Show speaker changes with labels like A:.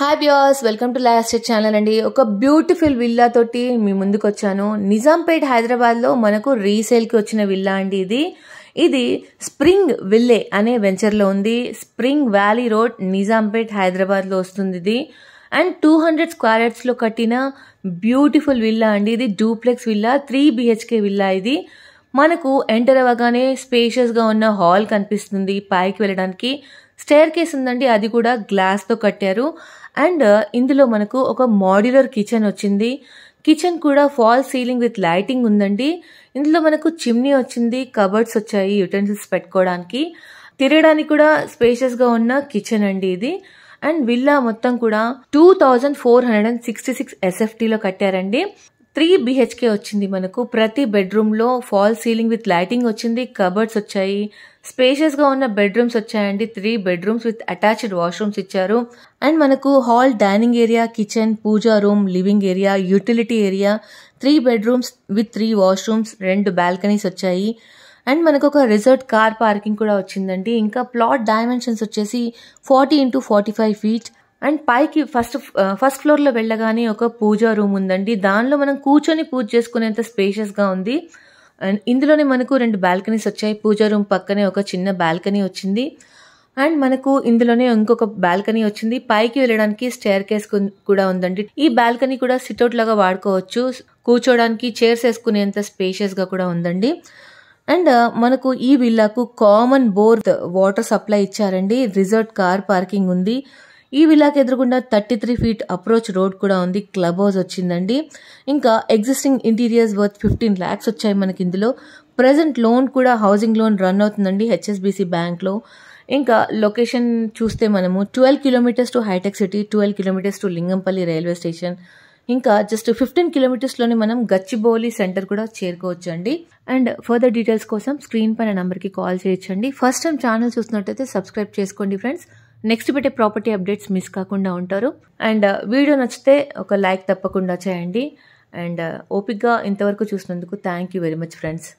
A: hi బియాస్ welcome to last channel అండి ఒక బ్యూటిఫుల్ విల్లా తోటి మీ ముందుకు వచ్చాను నిజాంపేట్ హైదరాబాద్లో మనకు రీసేల్కి వచ్చిన విల్లా అండి ఇది ఇది స్ప్రింగ్ విల్లే అనే వెంచర్లో ఉంది స్ప్రింగ్ వ్యాలీ రోడ్ నిజాంపేట్ హైదరాబాద్లో వస్తుంది ఇది అండ్ టూ హండ్రెడ్ స్క్వేర్ యార్డ్స్లో కట్టిన బ్యూటిఫుల్ విల్లా అండి ఇది duplex villa three BHK villa ఇది మనకు ఎంటర్ అవ్వగానే స్పేషియస్గా ఉన్న హాల్ కనిపిస్తుంది పైకి వెళ్ళడానికి స్టేర్ కేస్ ఉందండి అది కూడా గ్లాస్తో కట్టారు అండ్ uh, ఇందులో మనకు ఒక మాడ్యులర్ కిచెన్ వచ్చింది కిచెన్ కూడా ఫాల్ సీలింగ్ విత్ లైటింగ్ ఉందండి ఇందులో మనకు చిమ్నీ వచ్చింది కబర్డ్స్ వచ్చాయి యుటెన్సిల్స్ పెట్టుకోవడానికి తిరగడానికి కూడా స్పేషియస్గా ఉన్న కిచెన్ అండి ఇది అండ్ విల్లా మొత్తం కూడా two thousand four hundred and sixty six ఎస్ఎఫ్టీలో కట్టారండి త్రీ బిహెచ్కే వచ్చింది మనకు ప్రతి బెడ్రూమ్లో ఫాల్ సీలింగ్ విత్ లైటింగ్ వచ్చింది కబర్డ్స్ వచ్చాయి స్పేషియస్గా ఉన్న బెడ్రూమ్స్ వచ్చాయండి three bedrooms with attached washrooms ఇచ్చారు అండ్ మనకు hall dining area kitchen puja room living area utility area three bedrooms with three washrooms రెండు బాల్కనీస్ వచ్చాయి అండ్ మనకు ఒక రిజర్ట్ కార్ పార్కింగ్ కూడా వచ్చిందండి ఇంకా ప్లాట్ డైమెన్షన్స్ వచ్చేసి forty into forty five feet and పైకి ఫస్ట్ ఫస్ట్ ఫ్లోర్లో వెళ్ళగానే ఒక పూజా రూమ్ ఉందండి దానిలో మనం కూర్చొని పూజ చేసుకునేంత స్పేషియస్గా ఉంది అండ్ ఇందులోనే మనకు రెండు బాల్కనీస్ వచ్చాయి పూజా రూమ్ పక్కనే ఒక చిన్న బాల్కనీ వచ్చింది అండ్ మనకు ఇందులోనే ఇంకొక బాల్కనీ వచ్చింది పైకి వెళ్ళడానికి స్టేర్ కేస్ కూడా ఉందండి ఈ బాల్కనీ కూడా సిట్అవుట్ లాగా వాడుకోవచ్చు కూర్చోడానికి చైర్స్ వేసుకునేంత స్పేషియస్గా కూడా ఉందండి అండ్ మనకు ఈ విల్లాకు కామన్ బోర్ వాటర్ సప్లై ఇచ్చారండి రిజర్ట్ కార్ పార్కింగ్ ఉంది ఈ విలాకి ఎదురుగుండా thirty three feet approach road కూడా ఉంది క్లబ్ హౌస్ వచ్చిందండి ఇంకా existing interiors worth fifteen lakhs వచ్చాయి మనకి ఇందులో ప్రజెంట్ లోన్ కూడా హౌసింగ్ లోన్ రన్ అవుతుందండి హెచ్ఎస్బిసి బ్యాంక్లో ఇంకా లొకేషన్ చూస్తే మనము ట్వెల్వ్ కిలోమీటర్స్ టు హైటెక్ City twelve kilometres to Lingampalli railway station ఇంకా జస్ట్ ఫిఫ్టీన్ కిలోమీటర్స్లోనే మనం గచ్చిబౌలి సెంటర్ కూడా చేరుకోవచ్చు అండి అండ్ ఫర్దర్ డీటెయిల్స్ కోసం స్క్రీన్ పైన నెంబర్కి కాల్ చేయొచ్చండి ఫస్ట్ టైం ఛానల్ చూసినట్టయితే సబ్స్క్రైబ్ చేసుకోండి ఫ్రెండ్స్ నెక్స్ట్ పెట్టే ప్రాపర్టీ అప్డేట్స్ మిస్ కాకుండా ఉంటారు అండ్ uh, వీడియో నచ్చితే ఒక లైక్ తప్పకుండా చేయండి అండ్ uh, ఓపిక్గా ఇంతవరకు చూసినందుకు thank you very much friends